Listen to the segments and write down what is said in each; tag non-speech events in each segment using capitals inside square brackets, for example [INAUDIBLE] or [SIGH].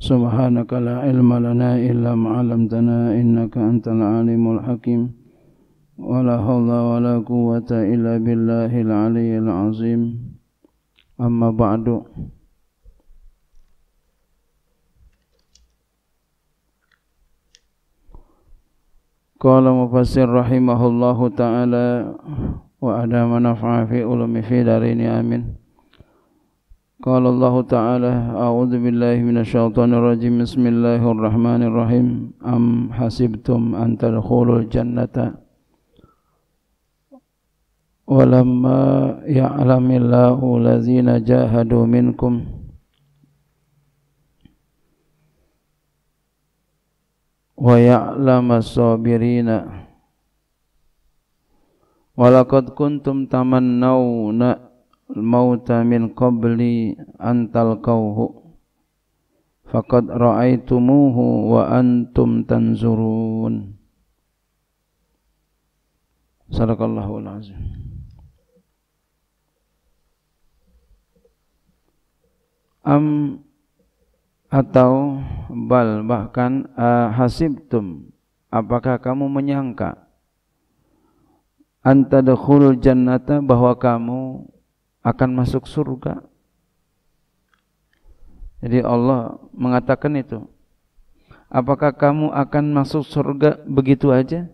سبحانك لا علم لنا إلا ما علمتنا إنك أنت العليم الحكيم ولا حول ولا قوة إلا بالله العلي العظيم أما بعد قال مفسر رحمه الله تعالى وأدام نفع في علم في دارين آمين قال الله تعالى أعوذ بالله من الشيطان الرجيم بسم الله الرحمن الرحيم أم حسبتم أن تدخلوا الجنة ولما يعلم الله الذين جاهدوا منكم ويعلم الصابرين ولقد كنتم تمنون al-mauta min qabli antal kauhu faqad ra'aitumuhu wa antum tanzurun Sadaqallahu al-azim Am atau bal bahkan uh, hasibtum apakah kamu menyangka antadkhulul jannata bahwa kamu akan masuk surga. Jadi Allah mengatakan itu. Apakah kamu akan masuk surga begitu aja?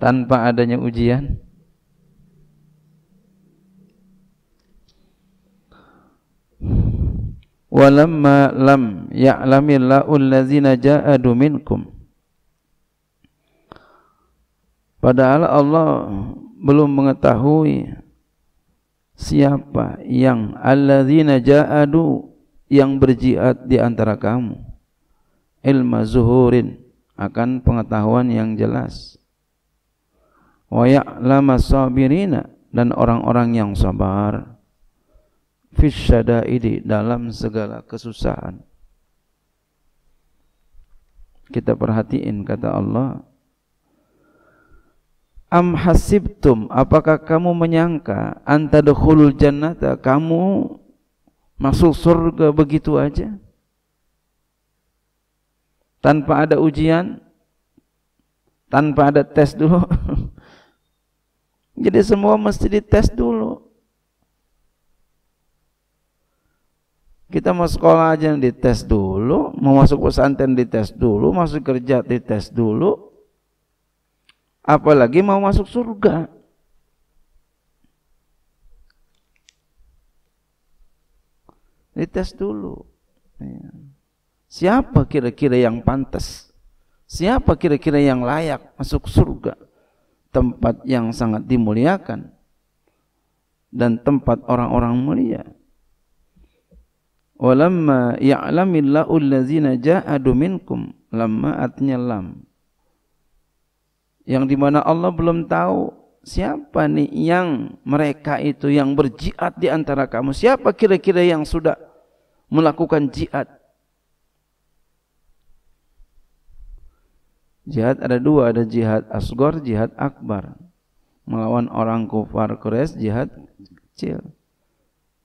Tanpa adanya ujian? Walamma lam ya'lamillahu allazina ja'adu minkum. Padahal Allah belum mengetahui siapa yang alladzina ja'adu yang berjihad di antara kamu ilma zuhurin akan pengetahuan yang jelas wa ya'lama sabirina dan orang-orang yang sabar fis syada'idi dalam segala kesusahan kita perhatiin kata Allah Am hasibtum apakah kamu menyangka anta dukhulul jannata kamu masuk surga begitu aja tanpa ada ujian tanpa ada tes dulu [LAUGHS] jadi semua mesti dites dulu Kita mau sekolah aja yang dites dulu, mau masuk pesantren dites dulu, masuk kerja dites dulu, apalagi mau masuk surga. Dites dulu. Iya. Siapa kira-kira yang pantas? Siapa kira-kira yang layak masuk surga? Tempat yang sangat dimuliakan dan tempat orang-orang mulia. Walamma ya'lamillahu allazina ja'adu minkum. lama atnya lam yang dimana Allah belum tahu siapa nih yang mereka itu yang berjiat di antara kamu siapa kira-kira yang sudah melakukan jiat? jihad ada dua ada jihad asgor jihad akbar melawan orang kufar Quraisy jihad kecil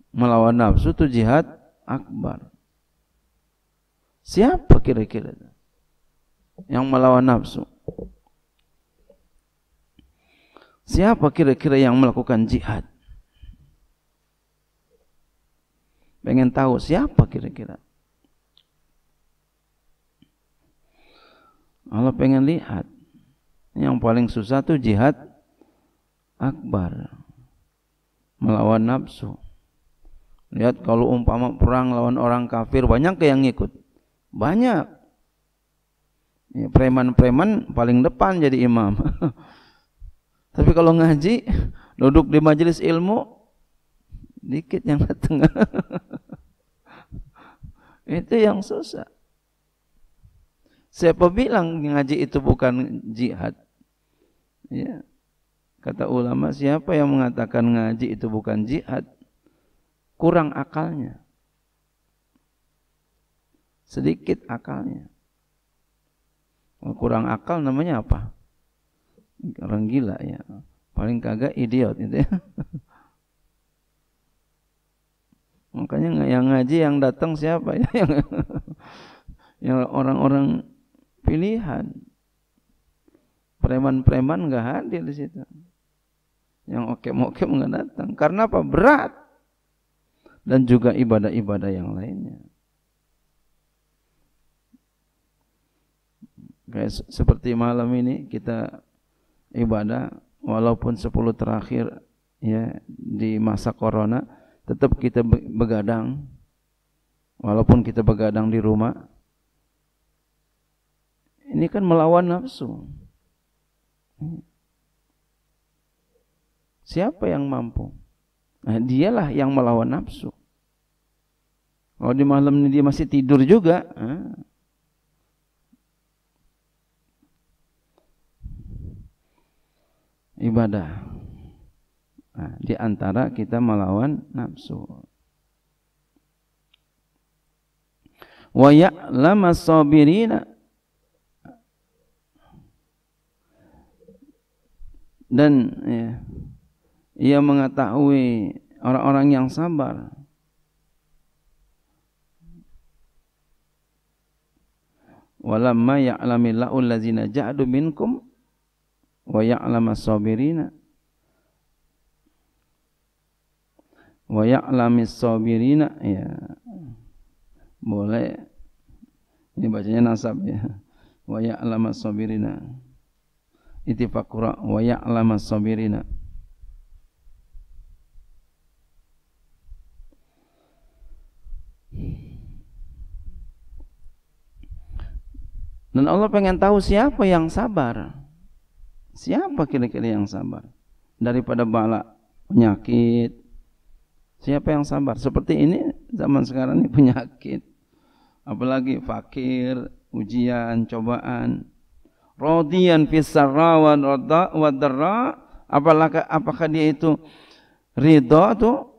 melawan nafsu itu jihad akbar siapa kira-kira yang melawan nafsu Siapa kira-kira yang melakukan jihad? Pengen tahu siapa kira-kira? Allah pengen lihat. Yang paling susah tuh jihad akbar. Melawan nafsu. Lihat kalau umpama perang lawan orang kafir banyak ke yang ikut, Banyak. Ya, preman-preman paling depan jadi imam. [LAUGHS] Tapi kalau ngaji, duduk di majelis ilmu, dikit yang datang. [LAUGHS] itu yang susah. Siapa bilang ngaji itu bukan jihad? Ya. Kata ulama, siapa yang mengatakan ngaji itu bukan jihad? Kurang akalnya. Sedikit akalnya. Kurang akal namanya apa? orang gila ya paling kagak idiot itu ya [LAUGHS] makanya yang ngaji yang datang siapa ya [LAUGHS] yang orang-orang pilihan preman-preman nggak -preman hadir di situ yang oke-oke nggak datang karena apa berat dan juga ibadah-ibadah yang lainnya kayak seperti malam ini kita ibadah walaupun sepuluh terakhir ya di masa corona tetap kita begadang walaupun kita begadang di rumah ini kan melawan nafsu siapa yang mampu nah, dialah yang melawan nafsu kalau di malam ini dia masih tidur juga eh, ibadah. Nah, di antara kita melawan nafsu. Wa ya'lama sabirina dan ya, ia mengetahui orang-orang yang sabar. Walamma ya'lamil la'ul lazina ja'adu minkum wa ya'lamas sabirina wa ya'lamis sabirina ya boleh ini bacanya nasab ya wa ya'lamas sabirina ittifaq wa ya'lamas sabirina Dan Allah pengen tahu siapa yang sabar. Siapa kira-kira yang sabar? Daripada bala penyakit. Siapa yang sabar? Seperti ini zaman sekarang ini [LAUGHS] penyakit. Apalagi fakir, ujian, cobaan. Rodian fisarawan wa darra. Apalagi apakah dia itu ridho tuh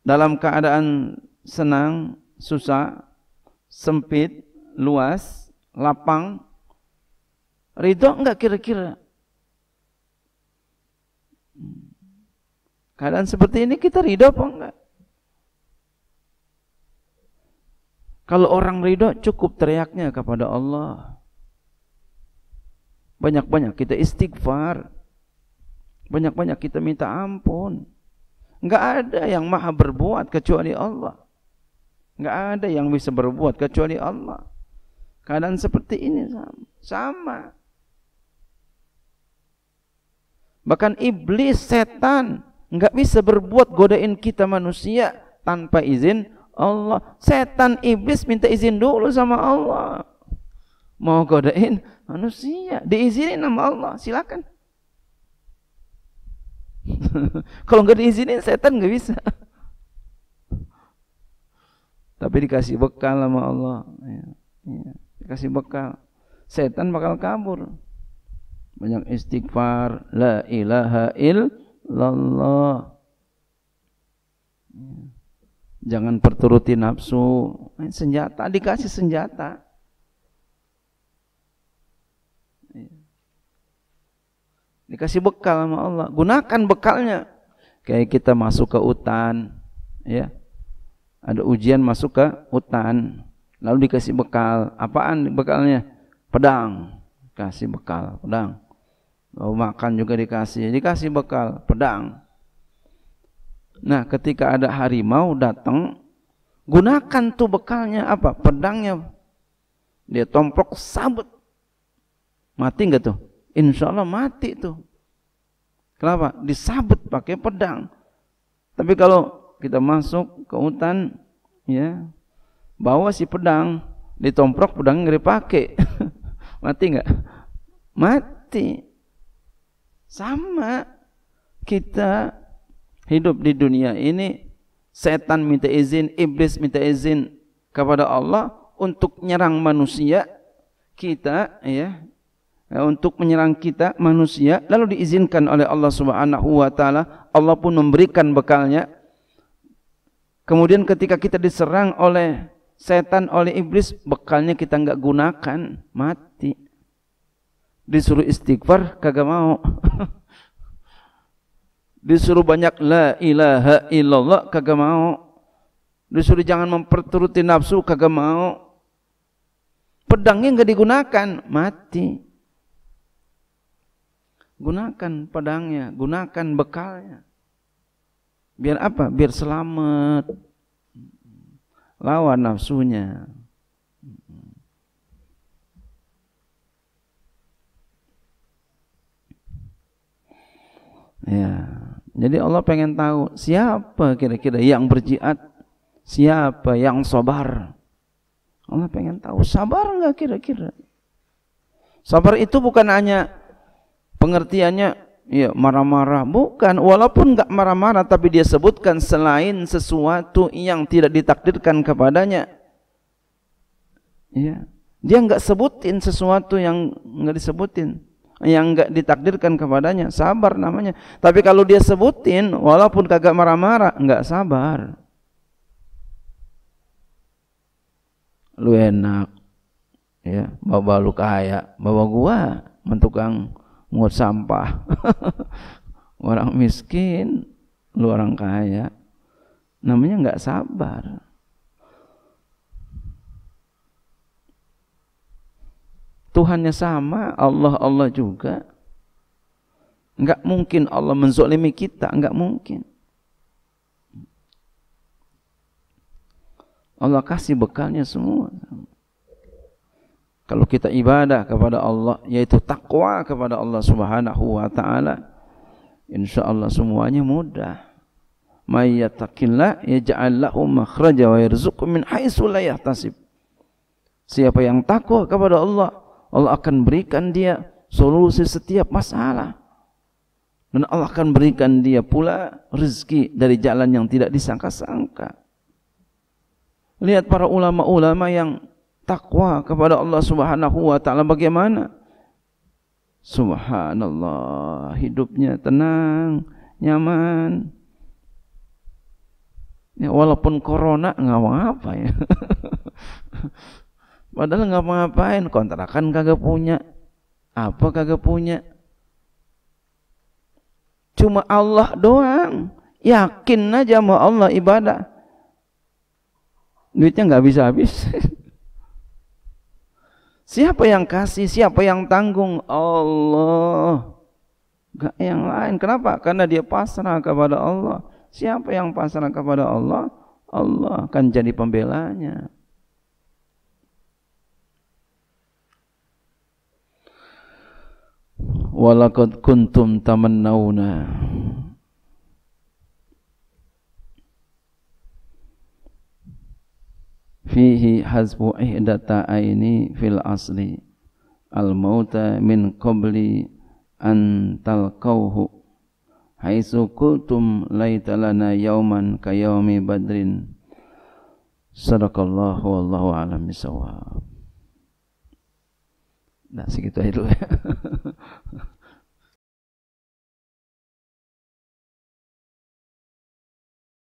dalam keadaan senang, susah, sempit, luas, lapang. Ridho enggak kira-kira Keadaan seperti ini kita ridho apa enggak? Kalau orang ridho cukup teriaknya kepada Allah. Banyak-banyak kita istighfar. Banyak-banyak kita minta ampun. Enggak ada yang maha berbuat kecuali Allah. Enggak ada yang bisa berbuat kecuali Allah. Keadaan seperti ini sama. sama. Bahkan iblis, setan Enggak bisa berbuat godain kita manusia tanpa izin Allah. Setan iblis minta izin dulu sama Allah. Mau godain manusia, diizinin sama Allah, silakan. [LAUGHS] Kalau nggak diizinin setan nggak bisa. Tapi dikasih bekal sama Allah. Ya, ya. Dikasih bekal. Setan bakal kabur. Banyak istighfar, la ilaha illallah ilallah. Jangan perturuti nafsu. Senjata dikasih senjata. Iya. Dikasih bekal sama Allah. Gunakan bekalnya. Kayak kita masuk ke hutan, ya. Ada ujian masuk ke hutan, lalu dikasih bekal. Apaan bekalnya? Pedang. Kasih bekal, pedang mau oh, makan juga dikasih dikasih bekal pedang nah ketika ada harimau datang gunakan tuh bekalnya apa pedangnya dia tomprok sabut mati nggak tuh insya Allah mati tuh kenapa disabut pakai pedang tapi kalau kita masuk ke hutan ya bawa si pedang ditomprok pedang nggak dipakai [LAUGHS] mati nggak mati sama kita hidup di dunia ini setan minta izin, iblis minta izin kepada Allah untuk menyerang manusia kita ya, ya untuk menyerang kita manusia lalu diizinkan oleh Allah Subhanahu wa taala Allah pun memberikan bekalnya kemudian ketika kita diserang oleh setan oleh iblis bekalnya kita enggak gunakan mati disuruh istighfar kagak mau [LAUGHS] disuruh banyak la ilaha illallah kagak mau disuruh jangan memperturuti nafsu kagak mau pedangnya enggak digunakan mati gunakan pedangnya gunakan bekalnya biar apa biar selamat lawan nafsunya Ya. Jadi Allah pengen tahu siapa kira-kira yang berjihad, siapa yang sabar. Allah pengen tahu sabar nggak kira-kira. Sabar itu bukan hanya pengertiannya ya marah-marah, bukan. Walaupun nggak marah-marah, tapi dia sebutkan selain sesuatu yang tidak ditakdirkan kepadanya. Ya. Dia nggak sebutin sesuatu yang nggak disebutin yang enggak ditakdirkan kepadanya sabar namanya tapi kalau dia sebutin walaupun kagak marah-marah enggak sabar lu enak ya bawa lu kaya bawa gua mentukang ngut sampah [LAUGHS] orang miskin lu orang kaya namanya enggak sabar Tuhannya sama, Allah Allah juga. Enggak mungkin Allah menzolimi kita, enggak mungkin. Allah kasih bekalnya semua. Kalau kita ibadah kepada Allah, yaitu takwa kepada Allah Subhanahu wa taala, insyaallah semuanya mudah. May yattaqillah yaj'al lahu makhraja wa yarzuqhu min haitsu la yahtasib. Siapa yang takwa kepada Allah, Allah akan berikan dia solusi setiap masalah dan Allah akan berikan dia pula rezeki dari jalan yang tidak disangka-sangka lihat para ulama-ulama yang takwa kepada Allah Subhanahu wa taala bagaimana Subhanallah, hidupnya tenang, nyaman. Ya, walaupun corona nggak apa ya. [LAUGHS] Padahal nggak ngapain kontrakan kagak punya, apa kagak punya. Cuma Allah doang. Yakin aja mau Allah ibadah. Duitnya nggak bisa habis. [LAUGHS] siapa yang kasih, siapa yang tanggung? Allah. Gak yang lain. Kenapa? Karena dia pasrah kepada Allah. Siapa yang pasrah kepada Allah? Allah akan jadi pembelanya. walaqad kuntum tamannauna fihi hazbu ihdata aini fil asli al mauta min qabli an talqauhu haitsu qultum laita lana yauman ka badrin sadaqallahu wallahu alam bisawab nah segitu aja dulu ya [LAUGHS]